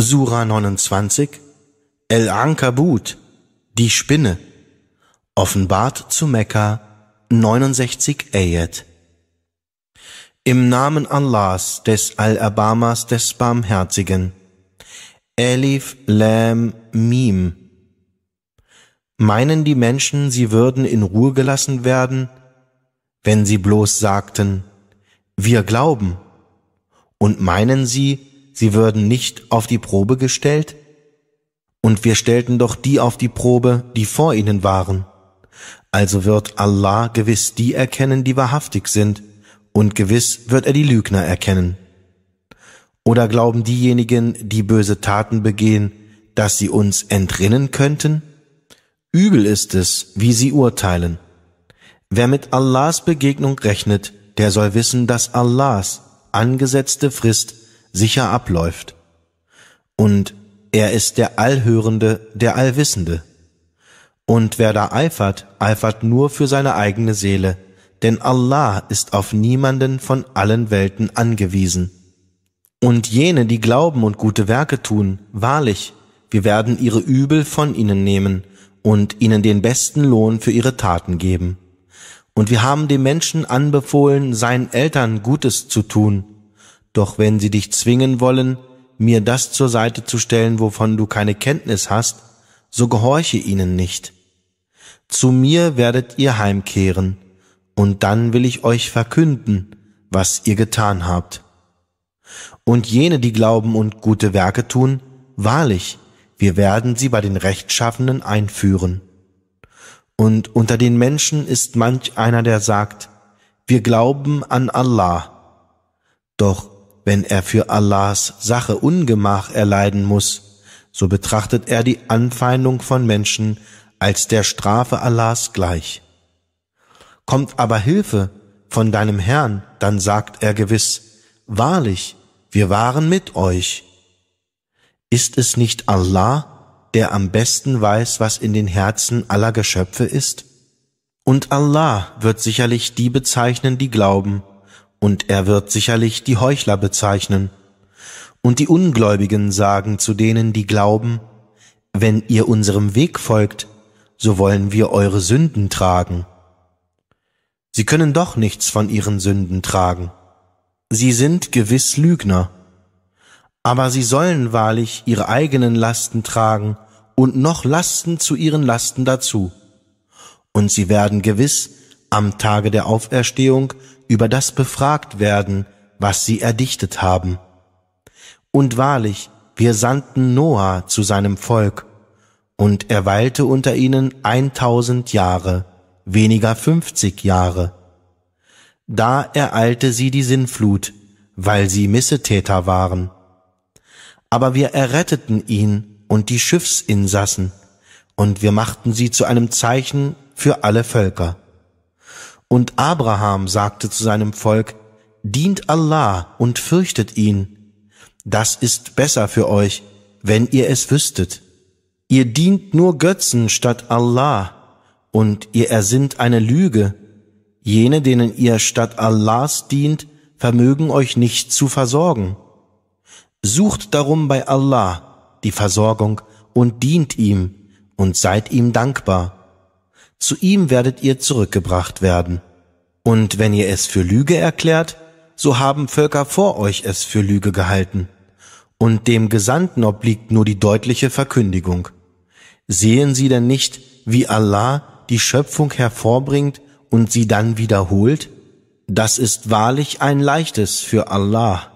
Sura 29, El-Ankabut, die Spinne, offenbart zu Mekka 69 Ayat. Im Namen Allahs, des Al-Abamas, des Barmherzigen. Elif, Lam, Mim. Meinen die Menschen, sie würden in Ruhe gelassen werden, wenn sie bloß sagten, wir glauben, und meinen sie, sie würden nicht auf die Probe gestellt? Und wir stellten doch die auf die Probe, die vor ihnen waren. Also wird Allah gewiss die erkennen, die wahrhaftig sind, und gewiss wird er die Lügner erkennen. Oder glauben diejenigen, die böse Taten begehen, dass sie uns entrinnen könnten? Übel ist es, wie sie urteilen. Wer mit Allahs Begegnung rechnet, der soll wissen, dass Allahs angesetzte Frist sicher abläuft. Und er ist der Allhörende, der Allwissende. Und wer da eifert, eifert nur für seine eigene Seele, denn Allah ist auf niemanden von allen Welten angewiesen. Und jene, die glauben und gute Werke tun, wahrlich, wir werden ihre Übel von ihnen nehmen und ihnen den besten Lohn für ihre Taten geben. Und wir haben dem Menschen anbefohlen, seinen Eltern Gutes zu tun doch wenn sie dich zwingen wollen, mir das zur Seite zu stellen, wovon du keine Kenntnis hast, so gehorche ihnen nicht. Zu mir werdet ihr heimkehren, und dann will ich euch verkünden, was ihr getan habt. Und jene, die glauben und gute Werke tun, wahrlich, wir werden sie bei den Rechtschaffenen einführen. Und unter den Menschen ist manch einer, der sagt, wir glauben an Allah. Doch wenn er für Allahs Sache Ungemach erleiden muss, so betrachtet er die Anfeindung von Menschen als der Strafe Allahs gleich. Kommt aber Hilfe von deinem Herrn, dann sagt er gewiss, Wahrlich, wir waren mit euch. Ist es nicht Allah, der am besten weiß, was in den Herzen aller Geschöpfe ist? Und Allah wird sicherlich die bezeichnen, die glauben und er wird sicherlich die Heuchler bezeichnen. Und die Ungläubigen sagen zu denen, die glauben, wenn ihr unserem Weg folgt, so wollen wir eure Sünden tragen. Sie können doch nichts von ihren Sünden tragen. Sie sind gewiss Lügner. Aber sie sollen wahrlich ihre eigenen Lasten tragen und noch Lasten zu ihren Lasten dazu. Und sie werden gewiss am Tage der Auferstehung über das befragt werden, was sie erdichtet haben. Und wahrlich, wir sandten Noah zu seinem Volk, und er weilte unter ihnen eintausend Jahre, weniger fünfzig Jahre. Da ereilte sie die Sinnflut, weil sie Missetäter waren. Aber wir erretteten ihn und die Schiffsinsassen, und wir machten sie zu einem Zeichen für alle Völker. Und Abraham sagte zu seinem Volk, Dient Allah und fürchtet ihn. Das ist besser für euch, wenn ihr es wüsstet. Ihr dient nur Götzen statt Allah, und ihr ersinnt eine Lüge. Jene, denen ihr statt Allahs dient, vermögen euch nicht zu versorgen. Sucht darum bei Allah die Versorgung und dient ihm und seid ihm dankbar zu ihm werdet ihr zurückgebracht werden. Und wenn ihr es für Lüge erklärt, so haben Völker vor euch es für Lüge gehalten. Und dem Gesandten obliegt nur die deutliche Verkündigung. Sehen Sie denn nicht, wie Allah die Schöpfung hervorbringt und sie dann wiederholt? Das ist wahrlich ein leichtes für Allah.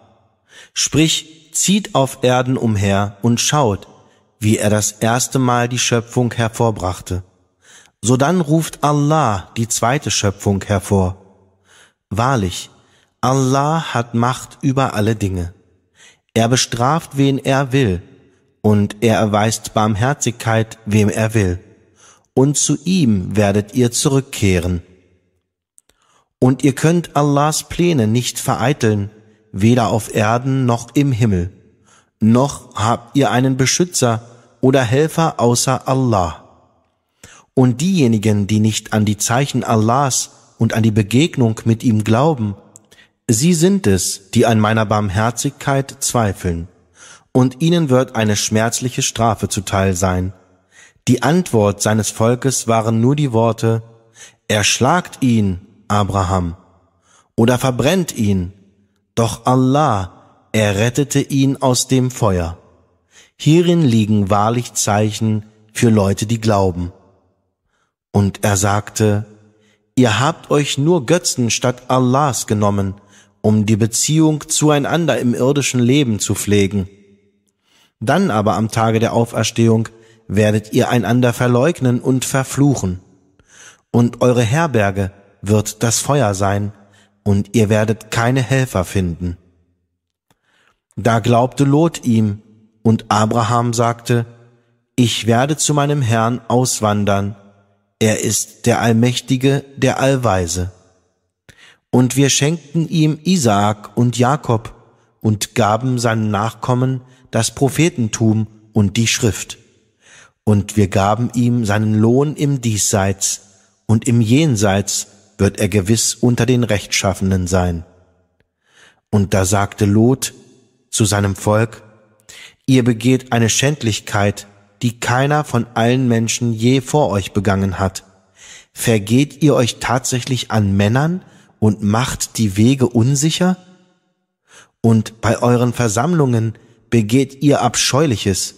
Sprich, zieht auf Erden umher und schaut, wie er das erste Mal die Schöpfung hervorbrachte so dann ruft Allah die zweite Schöpfung hervor. Wahrlich, Allah hat Macht über alle Dinge. Er bestraft, wen er will, und er erweist Barmherzigkeit, wem er will. Und zu ihm werdet ihr zurückkehren. Und ihr könnt Allahs Pläne nicht vereiteln, weder auf Erden noch im Himmel, noch habt ihr einen Beschützer oder Helfer außer Allah. Und diejenigen, die nicht an die Zeichen Allahs und an die Begegnung mit ihm glauben, sie sind es, die an meiner Barmherzigkeit zweifeln, und ihnen wird eine schmerzliche Strafe zuteil sein. Die Antwort seines Volkes waren nur die Worte, Erschlagt ihn, Abraham, oder verbrennt ihn, doch Allah errettete ihn aus dem Feuer. Hierin liegen wahrlich Zeichen für Leute, die glauben. Und er sagte, ihr habt euch nur Götzen statt Allahs genommen, um die Beziehung zueinander im irdischen Leben zu pflegen. Dann aber am Tage der Auferstehung werdet ihr einander verleugnen und verfluchen. Und eure Herberge wird das Feuer sein, und ihr werdet keine Helfer finden. Da glaubte Lot ihm, und Abraham sagte, Ich werde zu meinem Herrn auswandern, er ist der Allmächtige, der Allweise. Und wir schenkten ihm Isaak und Jakob und gaben seinen Nachkommen das Prophetentum und die Schrift. Und wir gaben ihm seinen Lohn im Diesseits, und im Jenseits wird er gewiss unter den Rechtschaffenen sein. Und da sagte Lot zu seinem Volk, ihr begeht eine Schändlichkeit, die keiner von allen Menschen je vor euch begangen hat. Vergeht ihr euch tatsächlich an Männern und macht die Wege unsicher? Und bei euren Versammlungen begeht ihr Abscheuliches.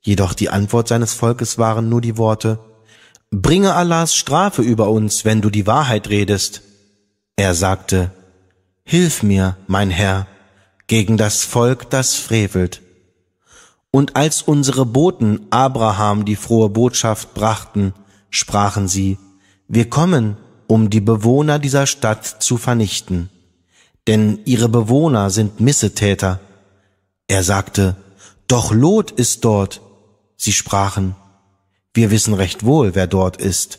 Jedoch die Antwort seines Volkes waren nur die Worte, Bringe Allahs Strafe über uns, wenn du die Wahrheit redest. Er sagte, Hilf mir, mein Herr, gegen das Volk, das frevelt. Und als unsere Boten Abraham die frohe Botschaft brachten, sprachen sie, wir kommen, um die Bewohner dieser Stadt zu vernichten, denn ihre Bewohner sind Missetäter. Er sagte, doch Lot ist dort. Sie sprachen, wir wissen recht wohl, wer dort ist.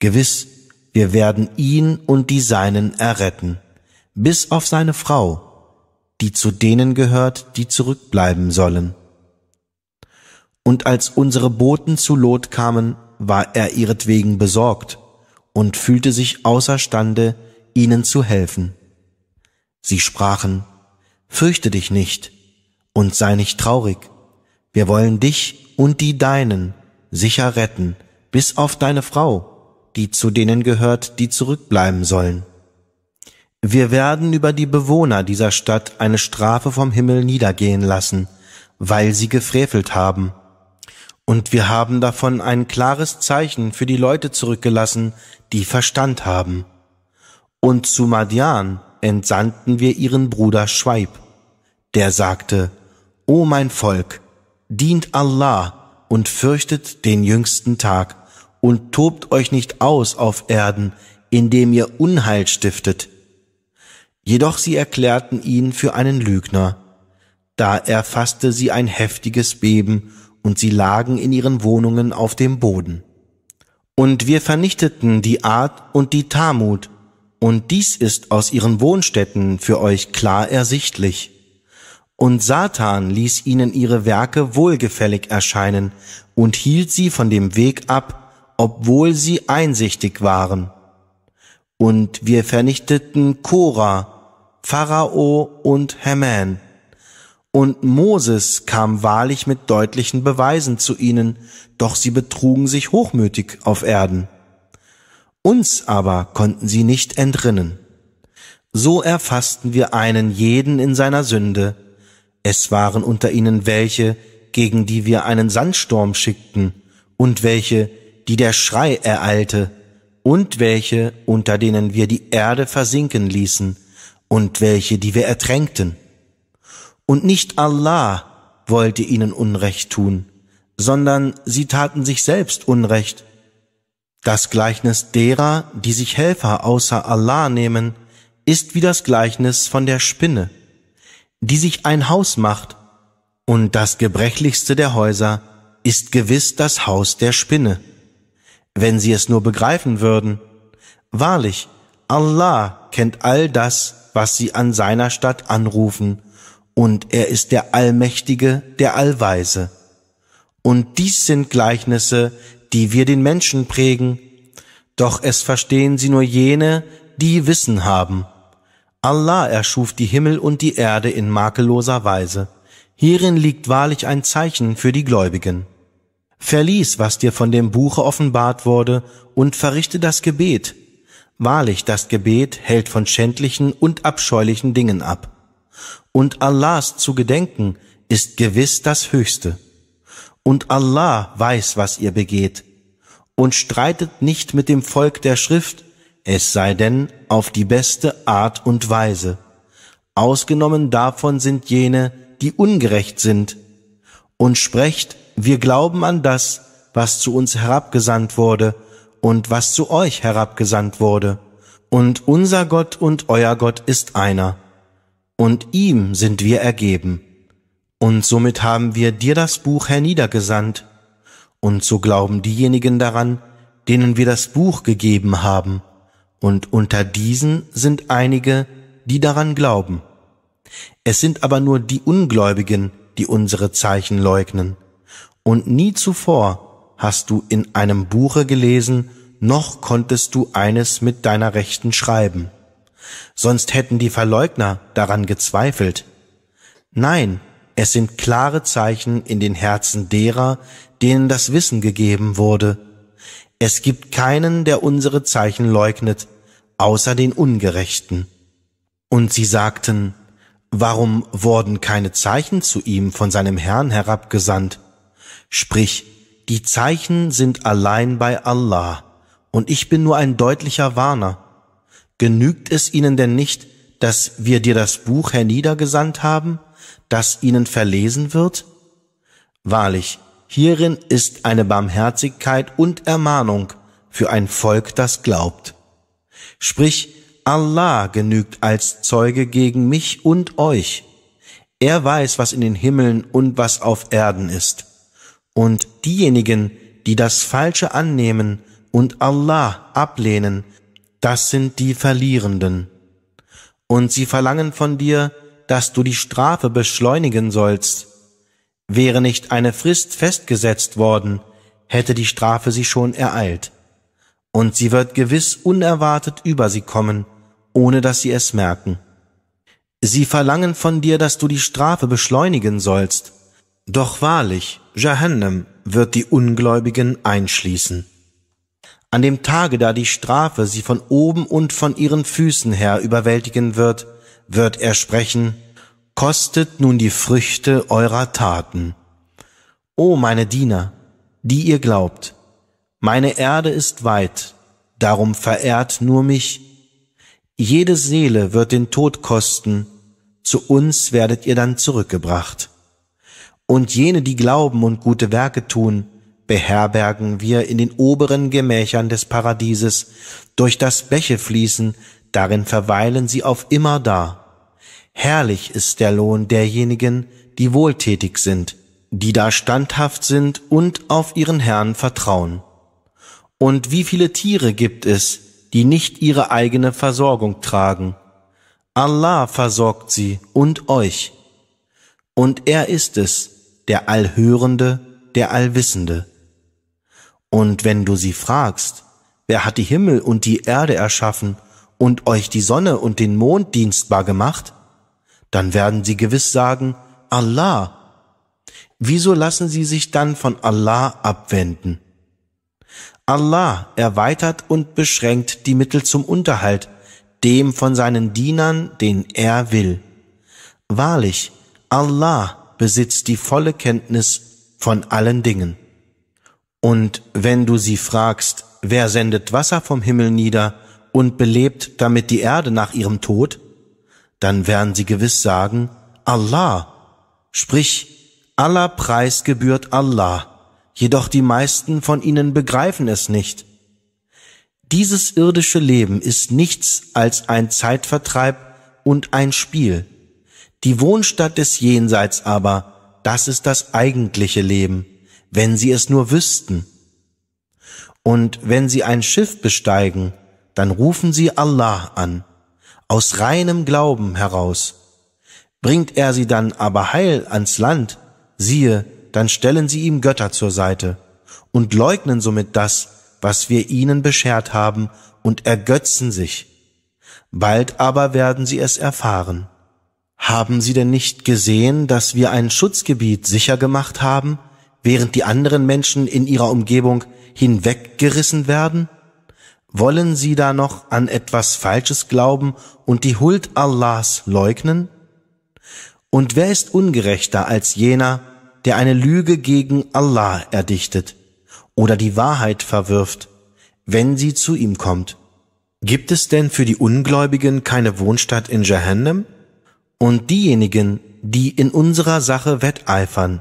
Gewiss, wir werden ihn und die Seinen erretten, bis auf seine Frau, die zu denen gehört, die zurückbleiben sollen. Und als unsere Boten zu Lot kamen, war er ihretwegen besorgt und fühlte sich außerstande, ihnen zu helfen. Sie sprachen, Fürchte dich nicht und sei nicht traurig, wir wollen dich und die Deinen sicher retten, bis auf deine Frau, die zu denen gehört, die zurückbleiben sollen. Wir werden über die Bewohner dieser Stadt eine Strafe vom Himmel niedergehen lassen, weil sie gefrevelt haben und wir haben davon ein klares Zeichen für die Leute zurückgelassen, die Verstand haben. Und zu Madian entsandten wir ihren Bruder Schweib, der sagte, O mein Volk, dient Allah und fürchtet den jüngsten Tag und tobt euch nicht aus auf Erden, indem ihr Unheil stiftet. Jedoch sie erklärten ihn für einen Lügner. Da erfasste sie ein heftiges Beben und sie lagen in ihren Wohnungen auf dem Boden. Und wir vernichteten die Art und die Tamut, und dies ist aus ihren Wohnstätten für euch klar ersichtlich. Und Satan ließ ihnen ihre Werke wohlgefällig erscheinen und hielt sie von dem Weg ab, obwohl sie einsichtig waren. Und wir vernichteten Korah, Pharao und Haman, und Moses kam wahrlich mit deutlichen Beweisen zu ihnen, doch sie betrugen sich hochmütig auf Erden. Uns aber konnten sie nicht entrinnen. So erfassten wir einen jeden in seiner Sünde. Es waren unter ihnen welche, gegen die wir einen Sandsturm schickten, und welche, die der Schrei ereilte, und welche, unter denen wir die Erde versinken ließen, und welche, die wir ertränkten. Und nicht Allah wollte ihnen Unrecht tun, sondern sie taten sich selbst Unrecht. Das Gleichnis derer, die sich Helfer außer Allah nehmen, ist wie das Gleichnis von der Spinne, die sich ein Haus macht, und das gebrechlichste der Häuser ist gewiss das Haus der Spinne, wenn sie es nur begreifen würden. Wahrlich, Allah kennt all das, was sie an seiner Stadt anrufen und er ist der Allmächtige, der Allweise. Und dies sind Gleichnisse, die wir den Menschen prägen, doch es verstehen sie nur jene, die Wissen haben. Allah erschuf die Himmel und die Erde in makelloser Weise. Hierin liegt wahrlich ein Zeichen für die Gläubigen. Verlies, was dir von dem Buche offenbart wurde, und verrichte das Gebet. Wahrlich, das Gebet hält von schändlichen und abscheulichen Dingen ab. Und Allahs zu gedenken ist gewiss das Höchste. Und Allah weiß, was ihr begeht. Und streitet nicht mit dem Volk der Schrift, es sei denn auf die beste Art und Weise. Ausgenommen davon sind jene, die ungerecht sind. Und sprecht, wir glauben an das, was zu uns herabgesandt wurde und was zu euch herabgesandt wurde. Und unser Gott und euer Gott ist einer und ihm sind wir ergeben. Und somit haben wir dir das Buch herniedergesandt. Und so glauben diejenigen daran, denen wir das Buch gegeben haben. Und unter diesen sind einige, die daran glauben. Es sind aber nur die Ungläubigen, die unsere Zeichen leugnen. Und nie zuvor hast du in einem Buche gelesen, noch konntest du eines mit deiner Rechten schreiben. Sonst hätten die Verleugner daran gezweifelt. Nein, es sind klare Zeichen in den Herzen derer, denen das Wissen gegeben wurde. Es gibt keinen, der unsere Zeichen leugnet, außer den Ungerechten. Und sie sagten, warum wurden keine Zeichen zu ihm von seinem Herrn herabgesandt? Sprich, die Zeichen sind allein bei Allah, und ich bin nur ein deutlicher Warner. Genügt es ihnen denn nicht, dass wir dir das Buch herniedergesandt haben, das ihnen verlesen wird? Wahrlich, hierin ist eine Barmherzigkeit und Ermahnung für ein Volk, das glaubt. Sprich, Allah genügt als Zeuge gegen mich und euch. Er weiß, was in den Himmeln und was auf Erden ist. Und diejenigen, die das Falsche annehmen und Allah ablehnen, das sind die Verlierenden. Und sie verlangen von dir, dass du die Strafe beschleunigen sollst. Wäre nicht eine Frist festgesetzt worden, hätte die Strafe sie schon ereilt. Und sie wird gewiss unerwartet über sie kommen, ohne dass sie es merken. Sie verlangen von dir, dass du die Strafe beschleunigen sollst. Doch wahrlich, Jahannam wird die Ungläubigen einschließen an dem Tage, da die Strafe sie von oben und von ihren Füßen her überwältigen wird, wird er sprechen, kostet nun die Früchte eurer Taten. O meine Diener, die ihr glaubt, meine Erde ist weit, darum verehrt nur mich. Jede Seele wird den Tod kosten, zu uns werdet ihr dann zurückgebracht. Und jene, die glauben und gute Werke tun, beherbergen wir in den oberen Gemächern des Paradieses, durch das Bäche fließen, darin verweilen sie auf immer da. Herrlich ist der Lohn derjenigen, die wohltätig sind, die da standhaft sind und auf ihren Herrn vertrauen. Und wie viele Tiere gibt es, die nicht ihre eigene Versorgung tragen? Allah versorgt sie und euch. Und er ist es, der Allhörende, der Allwissende. Und wenn du sie fragst, wer hat die Himmel und die Erde erschaffen und euch die Sonne und den Mond dienstbar gemacht, dann werden sie gewiss sagen, Allah. Wieso lassen sie sich dann von Allah abwenden? Allah erweitert und beschränkt die Mittel zum Unterhalt, dem von seinen Dienern, den er will. Wahrlich, Allah besitzt die volle Kenntnis von allen Dingen. Und wenn du sie fragst, wer sendet Wasser vom Himmel nieder und belebt damit die Erde nach ihrem Tod, dann werden sie gewiss sagen, Allah. Sprich, aller Preis gebührt Allah, jedoch die meisten von ihnen begreifen es nicht. Dieses irdische Leben ist nichts als ein Zeitvertreib und ein Spiel. Die Wohnstadt des Jenseits aber, das ist das eigentliche Leben wenn sie es nur wüssten. Und wenn sie ein Schiff besteigen, dann rufen sie Allah an, aus reinem Glauben heraus. Bringt er sie dann aber heil ans Land, siehe, dann stellen sie ihm Götter zur Seite und leugnen somit das, was wir ihnen beschert haben und ergötzen sich. Bald aber werden sie es erfahren. Haben sie denn nicht gesehen, dass wir ein Schutzgebiet sicher gemacht haben, während die anderen Menschen in ihrer Umgebung hinweggerissen werden? Wollen sie da noch an etwas Falsches glauben und die Huld Allahs leugnen? Und wer ist ungerechter als jener, der eine Lüge gegen Allah erdichtet oder die Wahrheit verwirft, wenn sie zu ihm kommt? Gibt es denn für die Ungläubigen keine Wohnstadt in Jahannam? Und diejenigen, die in unserer Sache wetteifern,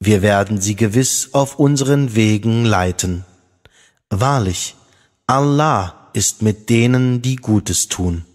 wir werden sie gewiss auf unseren Wegen leiten. Wahrlich, Allah ist mit denen, die Gutes tun.